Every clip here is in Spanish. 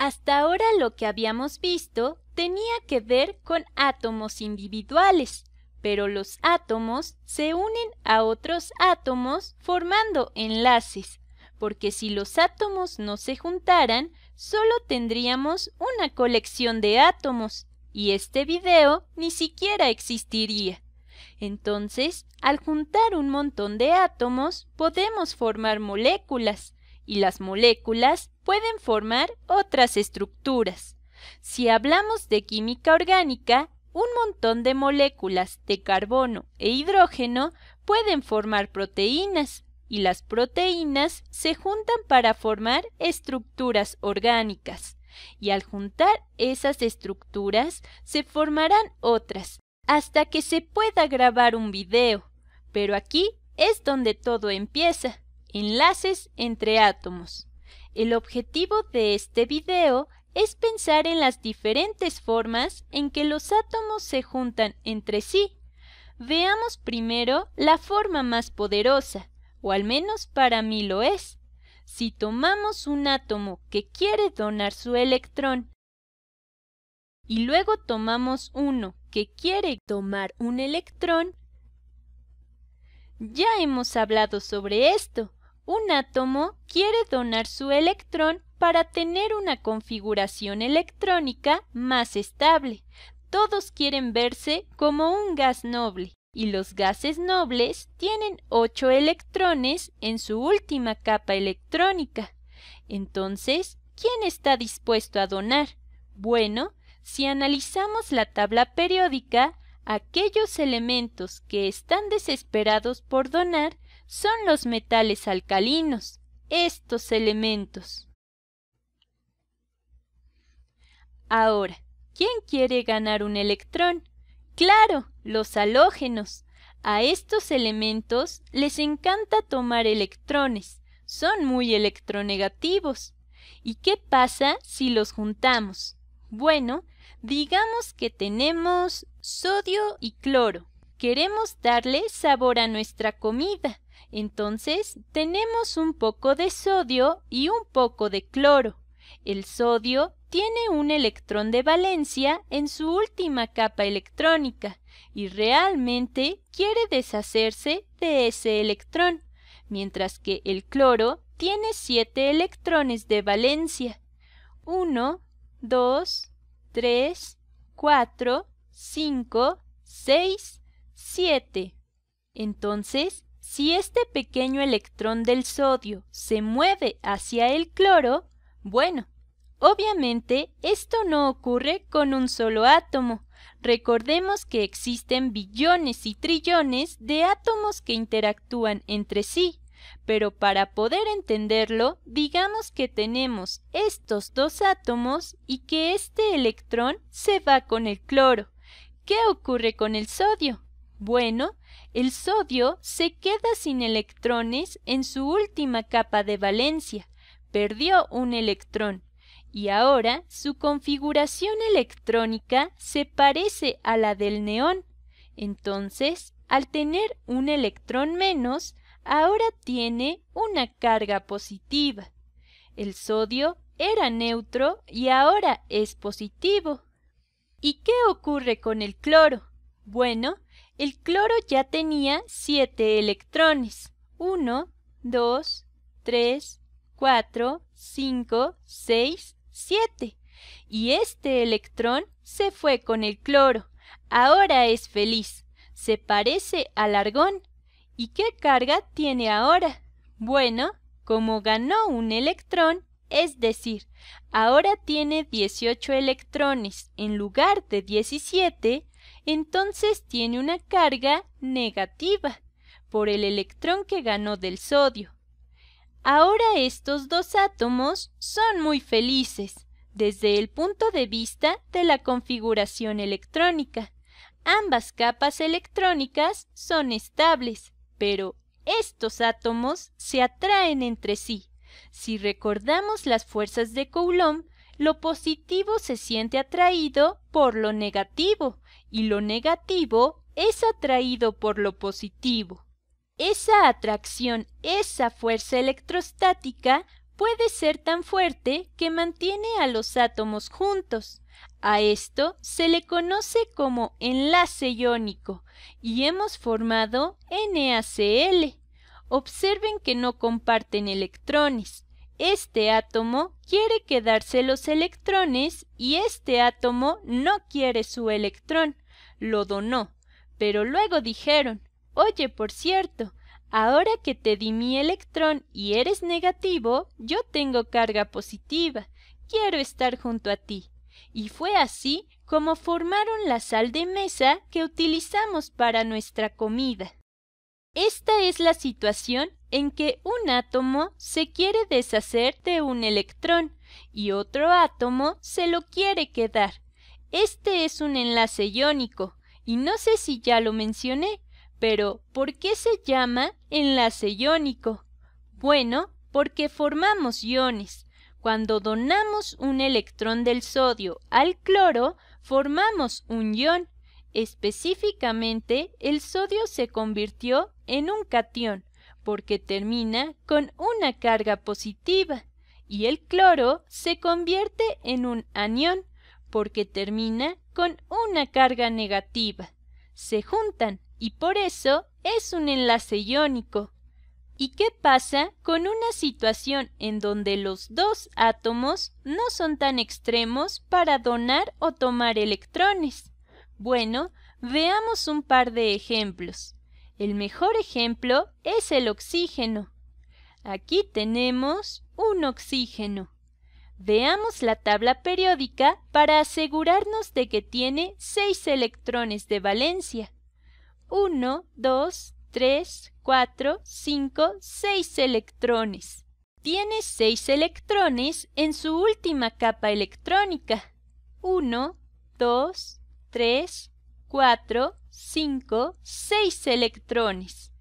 Hasta ahora lo que habíamos visto tenía que ver con átomos individuales, pero los átomos se unen a otros átomos formando enlaces, porque si los átomos no se juntaran, solo tendríamos una colección de átomos, y este video ni siquiera existiría. Entonces, al juntar un montón de átomos, podemos formar moléculas, y las moléculas pueden formar otras estructuras. Si hablamos de química orgánica, un montón de moléculas de carbono e hidrógeno pueden formar proteínas y las proteínas se juntan para formar estructuras orgánicas. Y al juntar esas estructuras se formarán otras, hasta que se pueda grabar un video. Pero aquí es donde todo empieza. Enlaces entre átomos. El objetivo de este video es pensar en las diferentes formas en que los átomos se juntan entre sí. Veamos primero la forma más poderosa, o al menos para mí lo es. Si tomamos un átomo que quiere donar su electrón y luego tomamos uno que quiere tomar un electrón, ya hemos hablado sobre esto. Un átomo quiere donar su electrón para tener una configuración electrónica más estable. Todos quieren verse como un gas noble y los gases nobles tienen 8 electrones en su última capa electrónica. Entonces, ¿quién está dispuesto a donar? Bueno, si analizamos la tabla periódica, aquellos elementos que están desesperados por donar son los metales alcalinos, estos elementos. Ahora, ¿quién quiere ganar un electrón? Claro, los halógenos. A estos elementos les encanta tomar electrones, son muy electronegativos. ¿Y qué pasa si los juntamos? Bueno, digamos que tenemos sodio y cloro. Queremos darle sabor a nuestra comida. Entonces tenemos un poco de sodio y un poco de cloro. El sodio tiene un electrón de valencia en su última capa electrónica y realmente quiere deshacerse de ese electrón, mientras que el cloro tiene siete electrones de valencia. 1, 2, 3, 4, 5, 6, 7. Entonces, si este pequeño electrón del sodio se mueve hacia el cloro, bueno, obviamente esto no ocurre con un solo átomo. Recordemos que existen billones y trillones de átomos que interactúan entre sí, pero para poder entenderlo, digamos que tenemos estos dos átomos y que este electrón se va con el cloro. ¿Qué ocurre con el sodio? Bueno, el sodio se queda sin electrones en su última capa de valencia, perdió un electrón, y ahora su configuración electrónica se parece a la del neón. Entonces, al tener un electrón menos, ahora tiene una carga positiva. El sodio era neutro y ahora es positivo. ¿Y qué ocurre con el cloro? Bueno, el cloro ya tenía 7 electrones. 1, 2, 3, 4, 5, 6, 7. Y este electrón se fue con el cloro. Ahora es feliz. Se parece al argón. ¿Y qué carga tiene ahora? Bueno, como ganó un electrón, es decir, ahora tiene 18 electrones en lugar de 17, entonces tiene una carga negativa por el electrón que ganó del sodio. Ahora estos dos átomos son muy felices desde el punto de vista de la configuración electrónica. Ambas capas electrónicas son estables, pero estos átomos se atraen entre sí. Si recordamos las fuerzas de Coulomb, lo positivo se siente atraído por lo negativo y lo negativo es atraído por lo positivo. Esa atracción, esa fuerza electrostática puede ser tan fuerte que mantiene a los átomos juntos. A esto se le conoce como enlace iónico y hemos formado NaCl. Observen que no comparten electrones. Este átomo quiere quedarse los electrones y este átomo no quiere su electrón. Lo donó. Pero luego dijeron, oye, por cierto, ahora que te di mi electrón y eres negativo, yo tengo carga positiva. Quiero estar junto a ti. Y fue así como formaron la sal de mesa que utilizamos para nuestra comida. Esta es la situación en que un átomo se quiere deshacer de un electrón y otro átomo se lo quiere quedar. Este es un enlace iónico, y no sé si ya lo mencioné, pero ¿por qué se llama enlace iónico? Bueno, porque formamos iones. Cuando donamos un electrón del sodio al cloro, formamos un ion Específicamente, el sodio se convirtió en un catión porque termina con una carga positiva y el cloro se convierte en un anión porque termina con una carga negativa. Se juntan y por eso es un enlace iónico. ¿Y qué pasa con una situación en donde los dos átomos no son tan extremos para donar o tomar electrones? Bueno, veamos un par de ejemplos. El mejor ejemplo es el oxígeno. Aquí tenemos un oxígeno. Veamos la tabla periódica para asegurarnos de que tiene 6 electrones de valencia. 1, 2, 3, 4, 5, 6 electrones. Tiene 6 electrones en su última capa electrónica. 1, 2, 3, 4, 5, 6 electrones.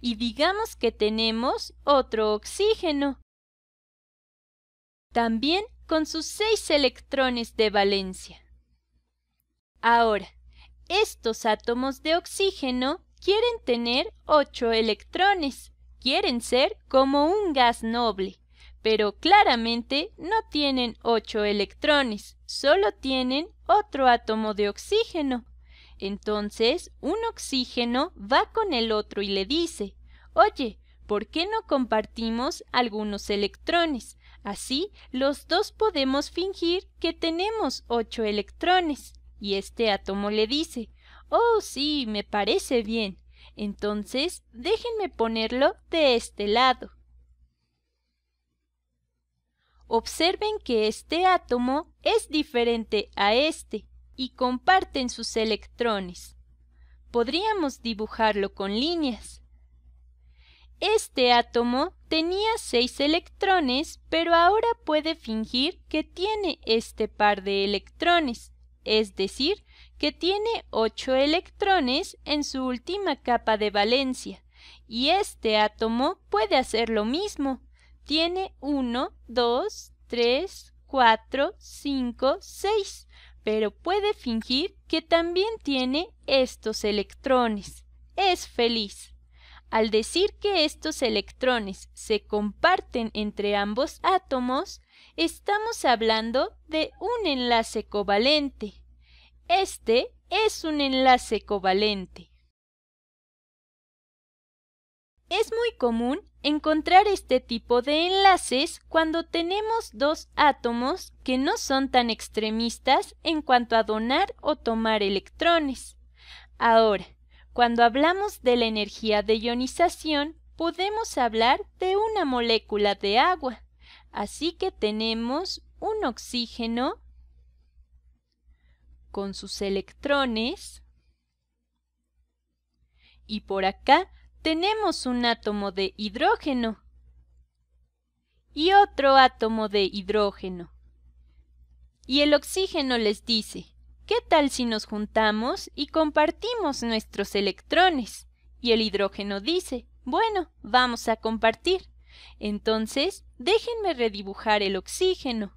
Y digamos que tenemos otro oxígeno. También con sus 6 electrones de valencia. Ahora, estos átomos de oxígeno quieren tener 8 electrones. Quieren ser como un gas noble pero claramente no tienen ocho electrones, solo tienen otro átomo de oxígeno. Entonces, un oxígeno va con el otro y le dice, oye, ¿por qué no compartimos algunos electrones? Así, los dos podemos fingir que tenemos ocho electrones. Y este átomo le dice, oh sí, me parece bien. Entonces, déjenme ponerlo de este lado observen que este átomo es diferente a este y comparten sus electrones. Podríamos dibujarlo con líneas. Este átomo tenía seis electrones, pero ahora puede fingir que tiene este par de electrones, es decir, que tiene ocho electrones en su última capa de valencia, y este átomo puede hacer lo mismo, tiene 1, 2, 3, 4, 5, 6, pero puede fingir que también tiene estos electrones. Es feliz. Al decir que estos electrones se comparten entre ambos átomos, estamos hablando de un enlace covalente. Este es un enlace covalente. Es muy común encontrar este tipo de enlaces cuando tenemos dos átomos que no son tan extremistas en cuanto a donar o tomar electrones. Ahora, cuando hablamos de la energía de ionización, podemos hablar de una molécula de agua. Así que tenemos un oxígeno con sus electrones y por acá tenemos un átomo de hidrógeno y otro átomo de hidrógeno. Y el oxígeno les dice, ¿qué tal si nos juntamos y compartimos nuestros electrones? Y el hidrógeno dice, bueno, vamos a compartir. Entonces, déjenme redibujar el oxígeno.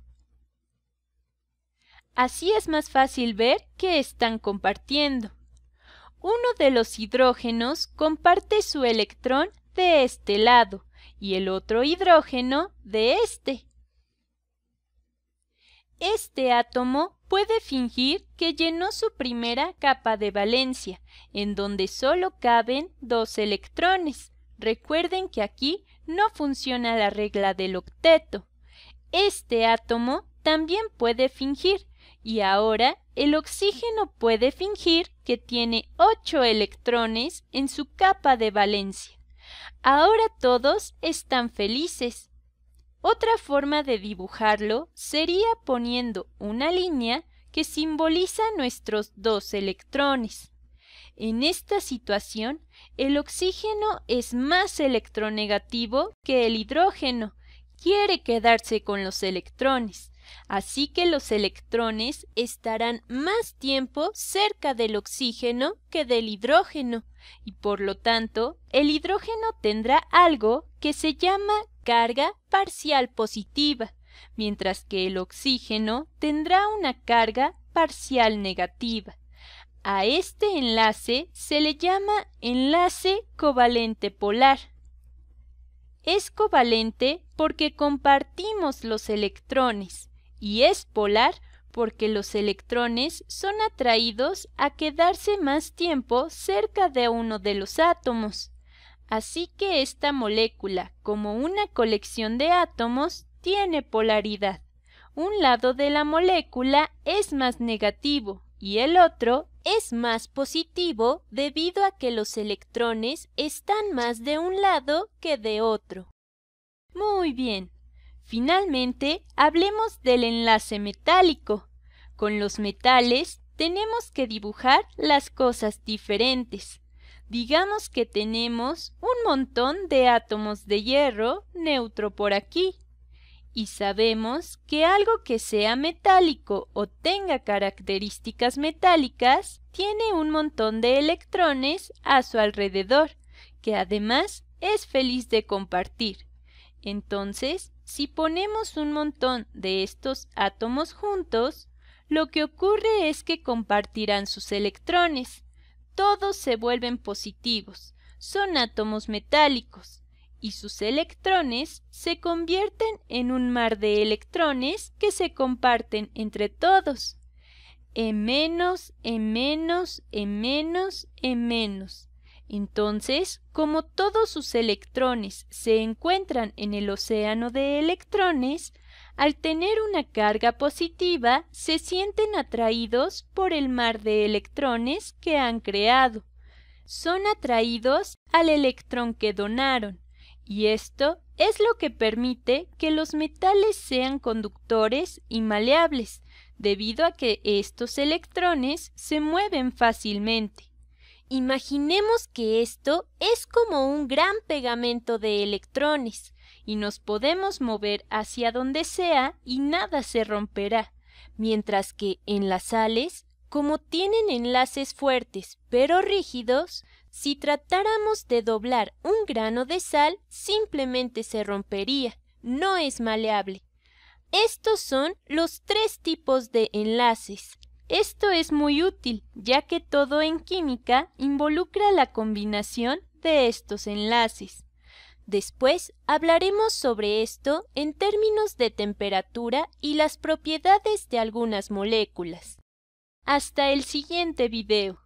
Así es más fácil ver que están compartiendo. Uno de los hidrógenos comparte su electrón de este lado y el otro hidrógeno de este. Este átomo puede fingir que llenó su primera capa de valencia, en donde solo caben dos electrones. Recuerden que aquí no funciona la regla del octeto. Este átomo también puede fingir, y ahora el oxígeno puede fingir que tiene 8 electrones en su capa de valencia. Ahora todos están felices. Otra forma de dibujarlo sería poniendo una línea que simboliza nuestros dos electrones. En esta situación, el oxígeno es más electronegativo que el hidrógeno, quiere quedarse con los electrones. Así que los electrones estarán más tiempo cerca del oxígeno que del hidrógeno y por lo tanto el hidrógeno tendrá algo que se llama carga parcial positiva, mientras que el oxígeno tendrá una carga parcial negativa. A este enlace se le llama enlace covalente polar. Es covalente porque compartimos los electrones y es polar porque los electrones son atraídos a quedarse más tiempo cerca de uno de los átomos. Así que esta molécula, como una colección de átomos, tiene polaridad. Un lado de la molécula es más negativo y el otro es más positivo debido a que los electrones están más de un lado que de otro. Muy bien, Finalmente, hablemos del enlace metálico. Con los metales tenemos que dibujar las cosas diferentes. Digamos que tenemos un montón de átomos de hierro neutro por aquí. Y sabemos que algo que sea metálico o tenga características metálicas tiene un montón de electrones a su alrededor, que además es feliz de compartir. Entonces, si ponemos un montón de estos átomos juntos, lo que ocurre es que compartirán sus electrones. Todos se vuelven positivos, son átomos metálicos, y sus electrones se convierten en un mar de electrones que se comparten entre todos. E menos, E menos, E menos, E menos. Entonces, como todos sus electrones se encuentran en el océano de electrones, al tener una carga positiva, se sienten atraídos por el mar de electrones que han creado. Son atraídos al electrón que donaron, y esto es lo que permite que los metales sean conductores y maleables, debido a que estos electrones se mueven fácilmente. Imaginemos que esto es como un gran pegamento de electrones y nos podemos mover hacia donde sea y nada se romperá, mientras que en las sales, como tienen enlaces fuertes pero rígidos, si tratáramos de doblar un grano de sal simplemente se rompería, no es maleable. Estos son los tres tipos de enlaces, esto es muy útil, ya que todo en química involucra la combinación de estos enlaces. Después hablaremos sobre esto en términos de temperatura y las propiedades de algunas moléculas. Hasta el siguiente video.